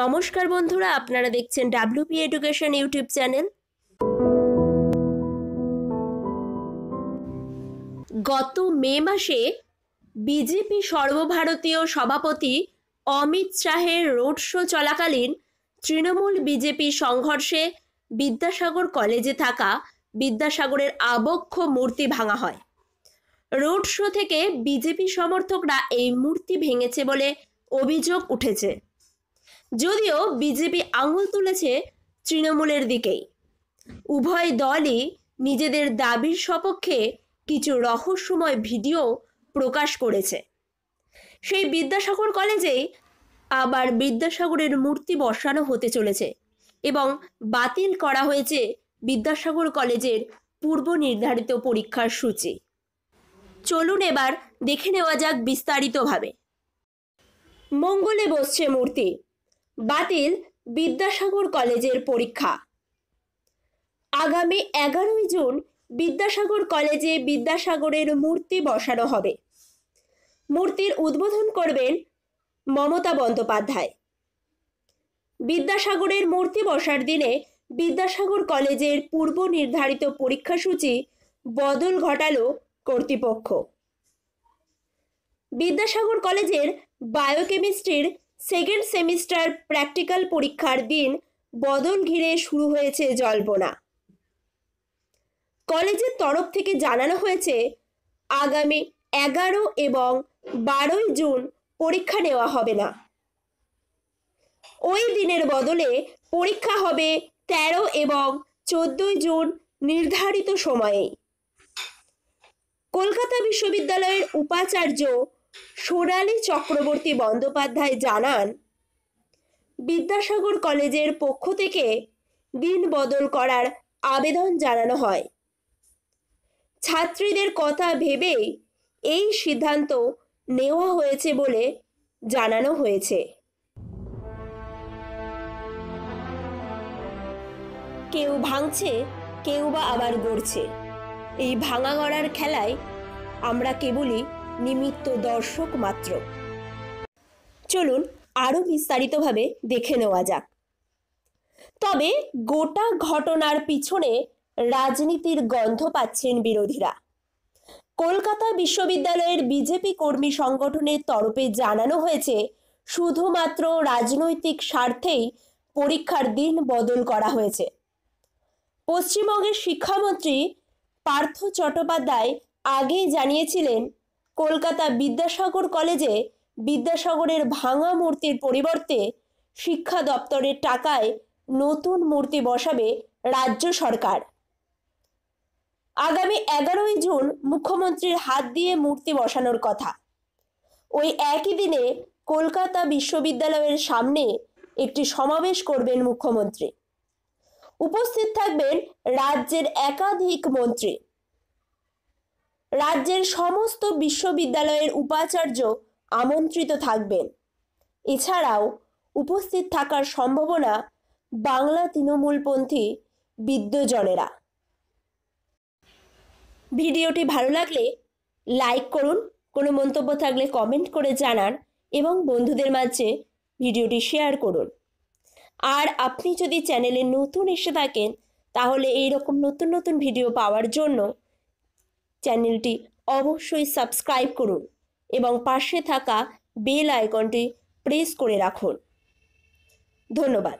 নমস্কার বন্ধুরা আপনারা দেখছেন ডাব্লিউপি এডুকেশন ইউটিউব চ্যানেল গত মে মাসে বিজেপি সর্বভারতীয় সভাপতি অমিত শাহের রোড শো চলাকালীন তৃণমূল বিজেপি সংঘর্ষে বিদ্যাসাগর কলেজে থাকা বিদ্যাসাগরের আবক্ষ মূর্তি ভাঙা হয় রোড শো থেকে বিজেপি সমর্থকরা এই মূর্তি ভেঙেছে বলে অভিযোগ উঠেছে যদিও বিজেপি আঙুল তুলেছে তৃণমূলের দিকেই উভয় দলই নিজেদের দাবির সপক্ষে কিছু রহস্যময় ভিডিও প্রকাশ করেছে সেই বিদ্যাসাগর কলেজেই আবার বিদ্যাসাগরের মূর্তি বসানো হতে চলেছে এবং বাতিল করা হয়েছে বিদ্যাসাগর কলেজের পূর্ব নির্ধারিত পরীক্ষার সূচি চলুন এবার দেখে নেওয়া যাক বিস্তারিতভাবে মঙ্গলে বসছে মূর্তি বাতিল বিদ্যাসাগর কলেজের পরীক্ষা আগামী এগারোই জুন বিদ্যাসাগর কলেজে বিদ্যাসাগরের মূর্তি বসানো হবে মূর্তির উদ্বোধন করবেন মমতা বন্দ্যোপাধ্যায় বিদ্যাসাগরের মূর্তি বসার দিনে বিদ্যাসাগর কলেজের পূর্ব নির্ধারিত পরীক্ষাসূচি বদল ঘটাল কর্তৃপক্ষ বিদ্যাসাগর কলেজের বায়োকেমিস্ট্রির সেকেন্ড সেমিস্টার প্র্যাকটিক্যাল পরীক্ষার দিন বদল ঘিরে শুরু হয়েছে জল্পনা কলেজের তরফ থেকে জানানো হয়েছে আগামী এগারো এবং বারোই জুন পরীক্ষা নেওয়া হবে না ওই দিনের বদলে পরীক্ষা হবে তেরো এবং চোদ্দই জুন নির্ধারিত সময়ে কলকাতা বিশ্ববিদ্যালয়ের উপাচার্য সোনালী চক্রবর্তী বন্দ্যোপাধ্যায় জানান বিদ্যাসাগর কলেজের পক্ষ থেকে দিন বদল করার আবেদন জানানো হয় ছাত্রীদের কথা ভেবেই এই সিদ্ধান্ত নেওয়া হয়েছে বলে জানানো হয়েছে কেউ ভাঙছে কেউ বা আবার গড়ছে এই ভাঙা গড়ার খেলায় আমরা কেবলই নিমিত্ত দর্শক মাত্র চলুন আরও বিস্তারিতভাবে দেখে নেওয়া যাক তবে গোটা ঘটনার পিছনে রাজনীতির গন্ধ পাচ্ছেন বিরোধীরা কলকাতা বিশ্ববিদ্যালয়ের বিজেপি কর্মী সংগঠনের তরফে জানানো হয়েছে শুধুমাত্র রাজনৈতিক স্বার্থেই পরীক্ষার দিন বদল করা হয়েছে পশ্চিমবঙ্গের শিক্ষামন্ত্রী পার্থ চট্টোপাধ্যায় আগেই জানিয়েছিলেন কলকাতা বিদ্যাসাগর কলেজে বিদ্যাসাগরের ভাঙা মূর্তির পরিবর্তে শিক্ষা দপ্তরের টাকায় নতুন মূর্তি বসাবে রাজ্য সরকার আগামী এগারোই জুন মুখ্যমন্ত্রীর হাত দিয়ে মূর্তি বসানোর কথা ওই একই দিনে কলকাতা বিশ্ববিদ্যালয়ের সামনে একটি সমাবেশ করবেন মুখ্যমন্ত্রী উপস্থিত থাকবেন রাজ্যের একাধিক মন্ত্রী রাজ্যের সমস্ত বিশ্ববিদ্যালয়ের উপাচার্য আমন্ত্রিত থাকবেন এছাড়াও উপস্থিত থাকার সম্ভাবনা বাংলা তৃণমূলপন্থী বিদ্যজনেরা ভিডিওটি ভালো লাগলে লাইক করুন কোনো মন্তব্য থাকলে কমেন্ট করে জানান এবং বন্ধুদের মাঝে ভিডিওটি শেয়ার করুন আর আপনি যদি চ্যানেলে নতুন এসে থাকেন তাহলে এই রকম নতুন নতুন ভিডিও পাওয়ার জন্য চ্যানেলটি অবশ্যই সাবস্ক্রাইব করুন এবং পাশে থাকা বেল আইকনটি প্রেস করে রাখুন ধন্যবাদ